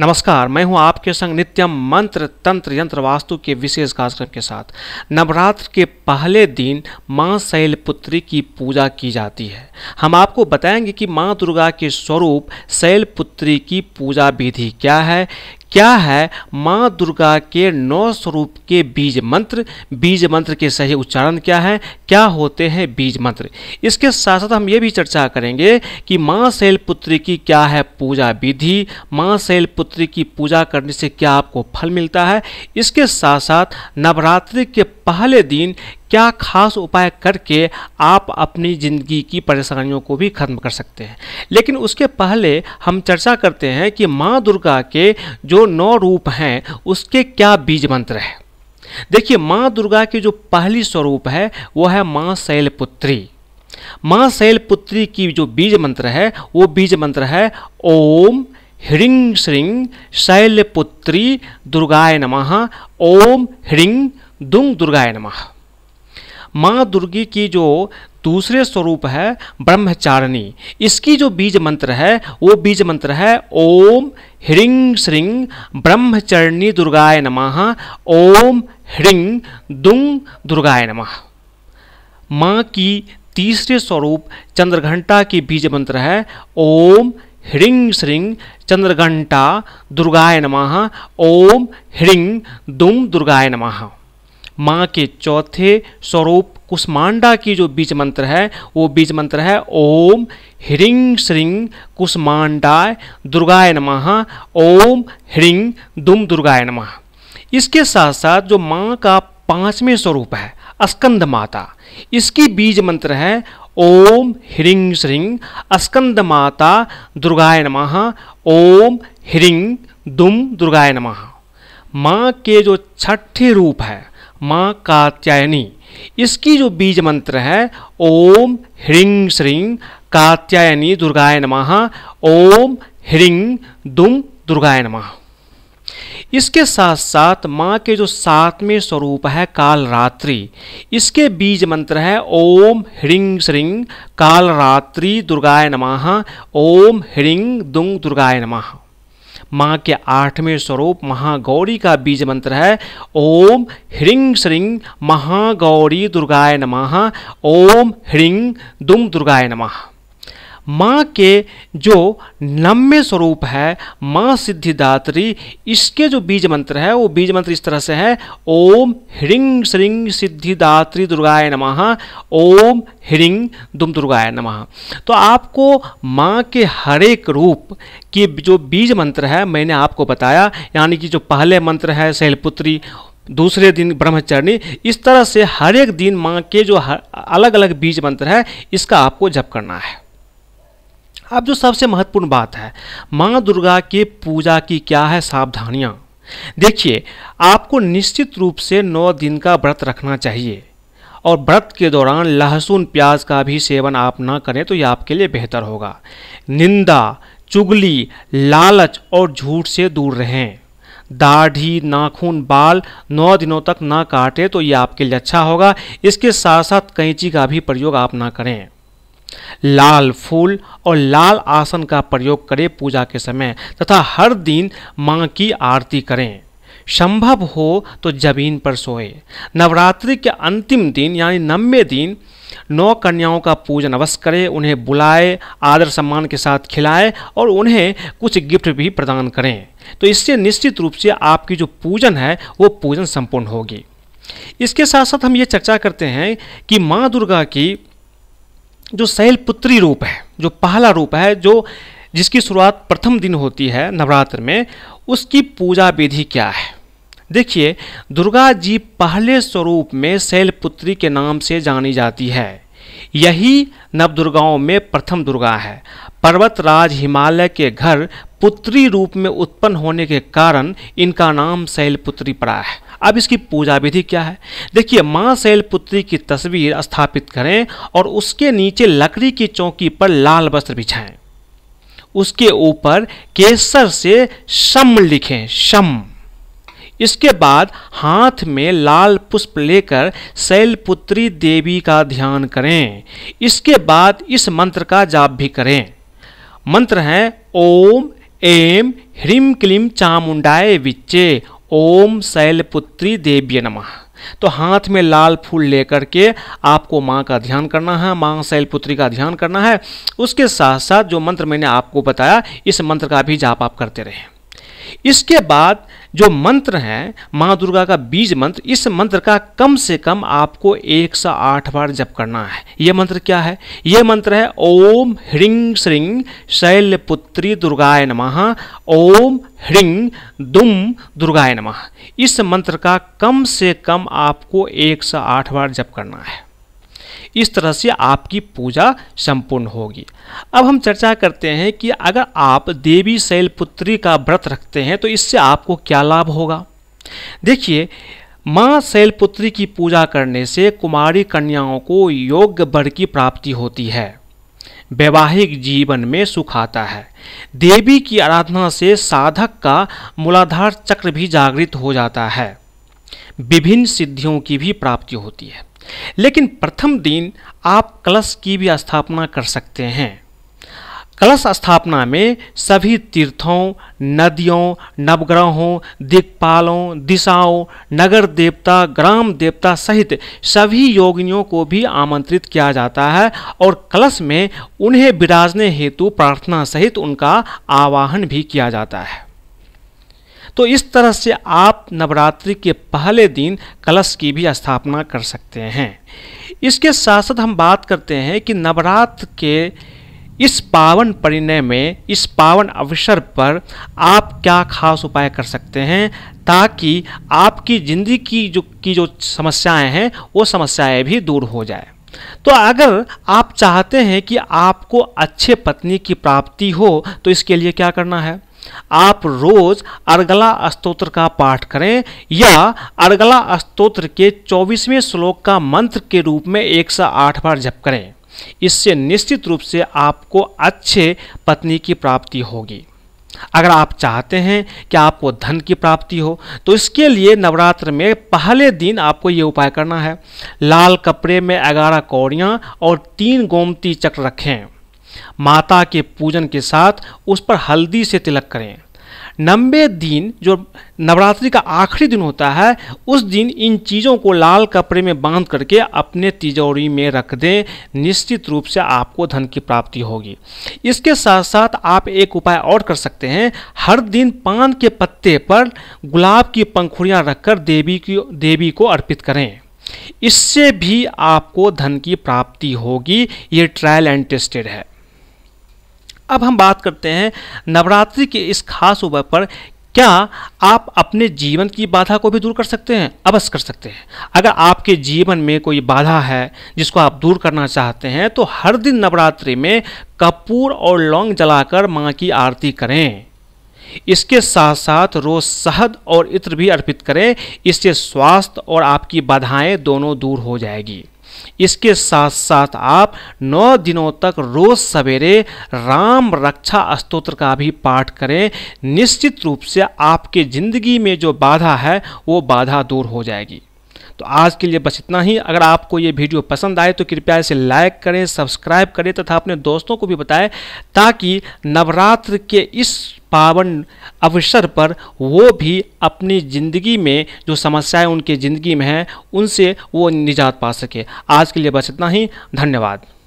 नमस्कार मैं हूं आपके संग नित्यम मंत्र तंत्र यंत्र वास्तु के विशेष कार्यक्रम के साथ नवरात्र के पहले दिन मां शैलपुत्री की पूजा की जाती है हम आपको बताएंगे कि मां दुर्गा के स्वरूप शैलपुत्री की पूजा विधि क्या है क्या है माँ दुर्गा के नौ स्वरूप के बीज मंत्र बीज मंत्र के सही उच्चारण क्या है क्या होते हैं बीज मंत्र इसके साथ साथ हम ये भी चर्चा करेंगे कि माँ शैलपुत्री की क्या है पूजा विधि माँ शैलपुत्री की पूजा करने से क्या आपको फल मिलता है इसके साथ साथ नवरात्रि के पहले दिन क्या खास उपाय करके आप अपनी ज़िंदगी की परेशानियों को भी खत्म कर सकते हैं लेकिन उसके पहले हम चर्चा करते हैं कि माँ दुर्गा के जो नौ रूप हैं उसके क्या बीज मंत्र है देखिए माँ दुर्गा की जो पहली स्वरूप है वो है माँ शैलपुत्री माँ शैलपुत्री की जो बीज मंत्र है वो बीज मंत्र है ओम ह्रीं श्रीं शैलपुत्री दुर्गाय नमः ओम ह्रीं दुंग दुर्गाय नमः माँ दुर्गी की जो दूसरे स्वरूप है ब्रह्मचारिणी इसकी जो बीज मंत्र है वो बीज मंत्र है ओम ह्रीं श्री ब्रह्मचरणी दुर्गाय नमः ओम ह्रीं दुंग दुर्गाय नमः माँ की तीसरे स्वरूप चंद्रघंटा की बीज मंत्र है ओम ह्रीं श्रीं चंद्रघंटा दुर्गाय नमः ओम ह्रीं दुम दुर्गाय नमः माँ के चौथे स्वरूप कुष्मांडा की जो बीज मंत्र है वो बीज मंत्र है ओम ह्रीं श्रीं कुष्मांडाय दुर्गाय नमः ओम ह्रीं दुम दुर्गाय नमः इसके साथ साथ जो माँ का पांचवें स्वरूप है अस्कंद माता इसकी बीज मंत्र है ओम ह्रीं श्रीं अस्कंद माता दुर्गाय नमः ओम ह्रीं दुम दुर्गाय नमः माँ के जो छठे रूप है माँ कात्यायनी इसकी जो बीज मंत्र है ओम ह्रीं श्रीं कात्यायनी दुर्गाय नमः ओम ह्रीं दुम दुर्गाय नमः इसके साथ साथ माँ के जो सातवें स्वरूप है कालरात्रि इसके बीज मंत्र है ओम ह्रीं श्रीं कालरात्रि दुर्गाय नमः ओम ह्रीं दुंग दुर्गाय नमः माँ के आठवें स्वरूप महागौरी का बीज मंत्र है ओम ह्रीं श्रीं महागौरी दुर्गाय नमः ओम ह्रीं दुम दुर्गाय नमः माँ के जो नम्य स्वरूप है माँ सिद्धिदात्री इसके जो बीज मंत्र है वो बीज मंत्र इस तरह से है ओम ह्रिंग श्रिंग सिद्धिदात्री दुर्गाय नमः ओम ह्रिंग दुम दुर्गाय नमः तो आपको माँ के हर एक रूप के जो बीज मंत्र है मैंने आपको बताया यानी कि जो पहले मंत्र है शैलपुत्री दूसरे दिन ब्रह्मचरणी इस तरह से हर एक दिन माँ के जो अलग अलग बीज मंत्र है इसका आपको जप करना है अब जो सबसे महत्वपूर्ण बात है माँ दुर्गा के पूजा की क्या है सावधानियाँ देखिए आपको निश्चित रूप से नौ दिन का व्रत रखना चाहिए और व्रत के दौरान लहसुन प्याज का भी सेवन आप ना करें तो ये आपके लिए बेहतर होगा निंदा चुगली लालच और झूठ से दूर रहें दाढ़ी नाखून बाल नौ दिनों तक ना काटें तो ये आपके लिए अच्छा होगा इसके साथ साथ कैंची का भी प्रयोग आप ना करें लाल फूल और लाल आसन का प्रयोग करें पूजा के समय तथा हर दिन माँ की आरती करें संभव हो तो जमीन पर सोए नवरात्रि के अंतिम दिन यानी नब्बे दिन नौ कन्याओं का पूजन अवश्य करें उन्हें बुलाए आदर सम्मान के साथ खिलाए और उन्हें कुछ गिफ्ट भी प्रदान करें तो इससे निश्चित रूप से आपकी जो पूजन है वो पूजन संपूर्ण होगी इसके साथ साथ हम ये चर्चा करते हैं कि माँ दुर्गा की जो शैल पुत्री रूप है जो पहला रूप है जो जिसकी शुरुआत प्रथम दिन होती है नवरात्र में उसकी पूजा विधि क्या है देखिए दुर्गा जी पहले स्वरूप में शैलपुत्री के नाम से जानी जाती है यही नवदुर्गाओं में प्रथम दुर्गा है पर्वतराज हिमालय के घर पुत्री रूप में उत्पन्न होने के कारण इनका नाम शैलपुत्री पड़ा है अब इसकी पूजा विधि क्या है देखिए माँ शैलपुत्री की तस्वीर स्थापित करें और उसके नीचे लकड़ी की चौकी पर लाल वस्त्र बिछाएं उसके ऊपर केसर से शम लिखें शम इसके बाद हाथ में लाल पुष्प लेकर शैलपुत्री देवी का ध्यान करें इसके बाद इस मंत्र का जाप भी करें मंत्र है ओम एम ह्रीम क्लीम चामुंडाए विच्चे ओम शैलपुत्री देव्य नमः तो हाथ में लाल फूल लेकर के आपको माँ का ध्यान करना है माँ शैलपुत्री का ध्यान करना है उसके साथ साथ जो मंत्र मैंने आपको बताया इस मंत्र का भी जाप आप करते रहें इसके बाद जो मंत्र हैं माँ दुर्गा का बीज मंत्र इस मंत्र का कम से कम आपको एक सौ आठ बार जप करना है यह मंत्र क्या है यह मंत्र है ओम ह्रीं श्रीं शैलपुत्री दुर्गाय नमः ओम ह्रीं दुम दुर्गाय नमः इस मंत्र का कम से कम आपको एक से आठ बार जप करना है इस तरह से आपकी पूजा संपूर्ण होगी अब हम चर्चा करते हैं कि अगर आप देवी शैलपुत्री का व्रत रखते हैं तो इससे आपको क्या लाभ होगा देखिए माँ शैलपुत्री की पूजा करने से कुमारी कन्याओं को योग्य बर की प्राप्ति होती है वैवाहिक जीवन में सुख आता है देवी की आराधना से साधक का मूलाधार चक्र भी जागृत हो जाता है विभिन्न सिद्धियों की भी प्राप्ति होती है लेकिन प्रथम दिन आप कलश की भी स्थापना कर सकते हैं कलश स्थापना में सभी तीर्थों नदियों नवग्रहों दिक्पालों दिशाओं नगर देवता ग्राम देवता सहित सभी योगिनियों को भी आमंत्रित किया जाता है और कलश में उन्हें विराजने हेतु प्रार्थना सहित उनका आवाहन भी किया जाता है तो इस तरह से आप नवरात्रि के पहले दिन कलश की भी स्थापना कर सकते हैं इसके साथ साथ हम बात करते हैं कि नवरात्र के इस पावन परिणय में इस पावन अवसर पर आप क्या खास उपाय कर सकते हैं ताकि आपकी ज़िंदगी की जो की जो समस्याएं हैं वो समस्याएं भी दूर हो जाए तो अगर आप चाहते हैं कि आपको अच्छे पत्नी की प्राप्ति हो तो इसके लिए क्या करना है आप रोज अर्गला स्त्रोत्र का पाठ करें या अर्गला स्त्रोत्र के 24वें श्लोक का मंत्र के रूप में एक सौ आठ बार जप करें इससे निश्चित रूप से आपको अच्छे पत्नी की प्राप्ति होगी अगर आप चाहते हैं कि आपको धन की प्राप्ति हो तो इसके लिए नवरात्र में पहले दिन आपको ये उपाय करना है लाल कपड़े में ग्यारह कौड़ियाँ और तीन गोमती चक्र रखें माता के पूजन के साथ उस पर हल्दी से तिलक करें नब्बे दिन जो नवरात्रि का आखिरी दिन होता है उस दिन इन चीज़ों को लाल कपड़े में बांध करके अपने तिजोरी में रख दें निश्चित रूप से आपको धन की प्राप्ति होगी इसके साथ साथ आप एक उपाय और कर सकते हैं हर दिन पान के पत्ते पर गुलाब की पंखुड़ियाँ रखकर देवी की देवी को अर्पित करें इससे भी आपको धन की प्राप्ति होगी ये ट्रायल एंड टेस्टेड है अब हम बात करते हैं नवरात्रि के इस खास उपाय पर क्या आप अपने जीवन की बाधा को भी दूर कर सकते हैं अवश्य कर सकते हैं अगर आपके जीवन में कोई बाधा है जिसको आप दूर करना चाहते हैं तो हर दिन नवरात्रि में कपूर और लौंग जलाकर माँ की आरती करें इसके साथ साथ रोज शहद और इत्र भी अर्पित करें इससे स्वास्थ्य और आपकी बाधाएं दोनों दूर हो जाएगी इसके साथ साथ आप नौ दिनों तक रोज सवेरे राम रक्षा स्तोत्र का भी पाठ करें निश्चित रूप से आपके ज़िंदगी में जो बाधा है वो बाधा दूर हो जाएगी तो आज के लिए बस इतना ही अगर आपको ये वीडियो पसंद आए तो कृपया इसे लाइक करें सब्सक्राइब करें तथा अपने दोस्तों को भी बताएं ताकि नवरात्र के इस पावन अवसर पर वो भी अपनी ज़िंदगी में जो समस्याएं उनके ज़िंदगी में हैं उनसे वो निजात पा सके आज के लिए बस इतना ही धन्यवाद